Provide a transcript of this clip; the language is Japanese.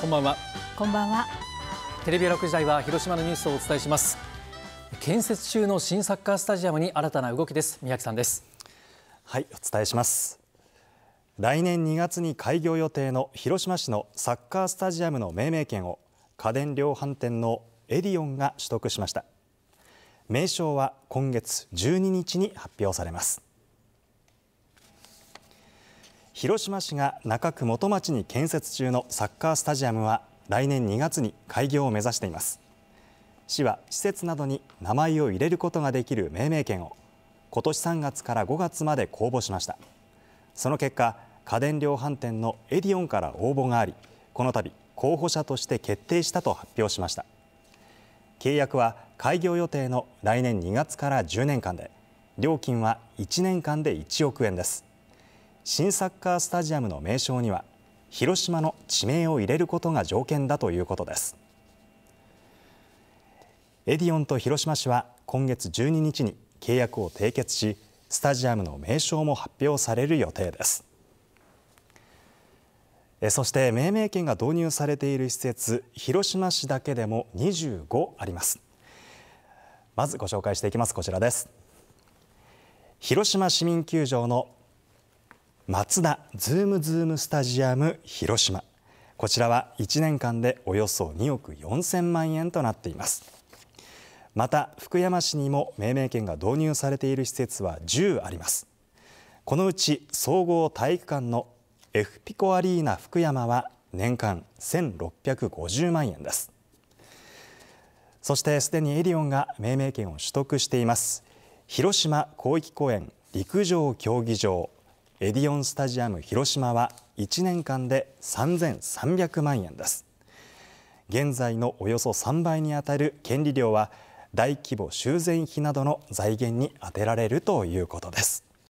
こんばんはこんばんはテレビ六時台は広島のニュースをお伝えします建設中の新サッカースタジアムに新たな動きです宮城さんですはいお伝えします来年2月に開業予定の広島市のサッカースタジアムの命名権を家電量販店のエディオンが取得しました名称は今月12日に発表されます広島市が中区元町に建設中のサッカースタジアムは来年2月に開業を目指しています市は施設などに名前を入れることができる命名権を今年3月から5月まで公募しましたその結果家電量販店のエディオンから応募がありこの度候補者として決定したと発表しました契約は開業予定の来年2月から10年間で料金は1年間で1億円です新サッカースタジアムの名称には広島の地名を入れることが条件だということですエディオンと広島市は今月12日に契約を締結しスタジアムの名称も発表される予定ですそして命名権が導入されている施設広島市だけでも25ありますまずご紹介していきますこちらです広島市民球場の松田ズームズームスタジアム広島こちらは1年間でおよそ2億4000万円となっていますまた福山市にも命名権が導入されている施設は10ありますこのうち総合体育館のエフピコアリーナ福山は年間1650万円ですそしてすでにエディオンが命名権を取得しています広島広域公園陸上競技場エディオンスタジアム広島は1年間で3300万円です現在のおよそ3倍にあたる権利料は大規模修繕費などの財源に充てられるということです